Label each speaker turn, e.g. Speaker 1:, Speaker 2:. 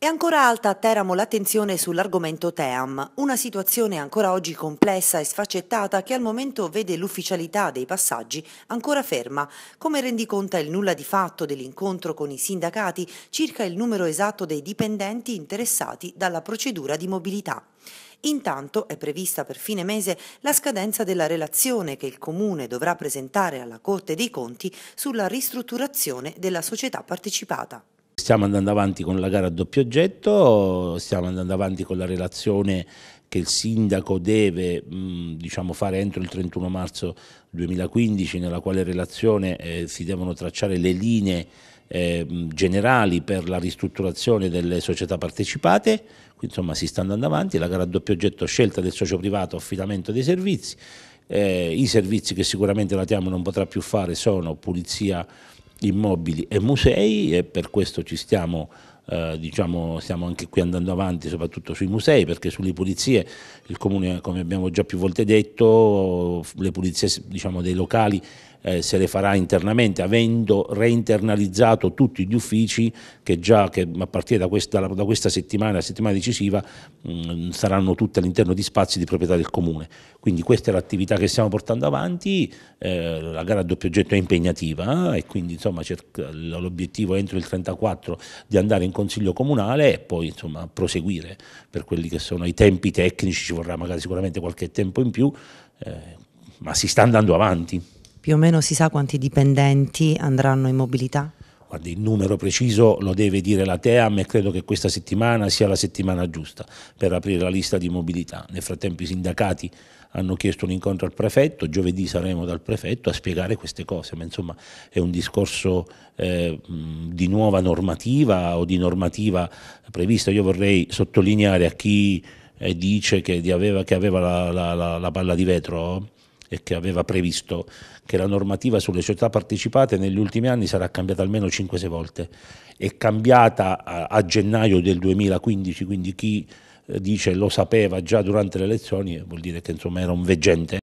Speaker 1: È ancora alta a Teramo l'attenzione sull'argomento Team, una situazione ancora oggi complessa e sfaccettata che al momento vede l'ufficialità dei passaggi ancora ferma, come rendiconta il nulla di fatto dell'incontro con i sindacati circa il numero esatto dei dipendenti interessati dalla procedura di mobilità. Intanto è prevista per fine mese la scadenza della relazione che il Comune dovrà presentare alla Corte dei Conti sulla ristrutturazione della società partecipata.
Speaker 2: Stiamo andando avanti con la gara a doppio oggetto, stiamo andando avanti con la relazione che il sindaco deve diciamo, fare entro il 31 marzo 2015, nella quale relazione eh, si devono tracciare le linee eh, generali per la ristrutturazione delle società partecipate, insomma si sta andando avanti, la gara a doppio oggetto scelta del socio privato affidamento dei servizi, eh, i servizi che sicuramente la Tiamo non potrà più fare sono pulizia immobili e musei e per questo ci stiamo eh, diciamo, stiamo anche qui andando avanti soprattutto sui musei perché sulle pulizie il comune come abbiamo già più volte detto le pulizie diciamo, dei locali eh, se le farà internamente, avendo reinternalizzato tutti gli uffici che già che a partire da questa, da questa settimana, la settimana decisiva, mh, mm, saranno tutti all'interno di spazi di proprietà del comune. Quindi questa è l'attività che stiamo portando avanti, eh, la gara a doppio oggetto è impegnativa eh, e quindi l'obiettivo entro il 34 di andare in consiglio comunale e poi insomma proseguire per quelli che sono i tempi tecnici, ci vorrà magari sicuramente qualche tempo in più, eh, ma si sta andando avanti
Speaker 1: più o meno si sa quanti dipendenti andranno in mobilità?
Speaker 2: Guardi, il numero preciso lo deve dire la TEAM e credo che questa settimana sia la settimana giusta per aprire la lista di mobilità. Nel frattempo i sindacati hanno chiesto un incontro al prefetto, giovedì saremo dal prefetto a spiegare queste cose, ma insomma è un discorso eh, di nuova normativa o di normativa prevista. Io vorrei sottolineare a chi eh, dice che aveva, che aveva la, la, la, la palla di vetro e che aveva previsto che la normativa sulle società partecipate negli ultimi anni sarà cambiata almeno 5-6 volte. È cambiata a, gennaio del 2015, quindi chi eh, dice lo sapeva già durante le elezioni vuol dire che insomma era un veggente.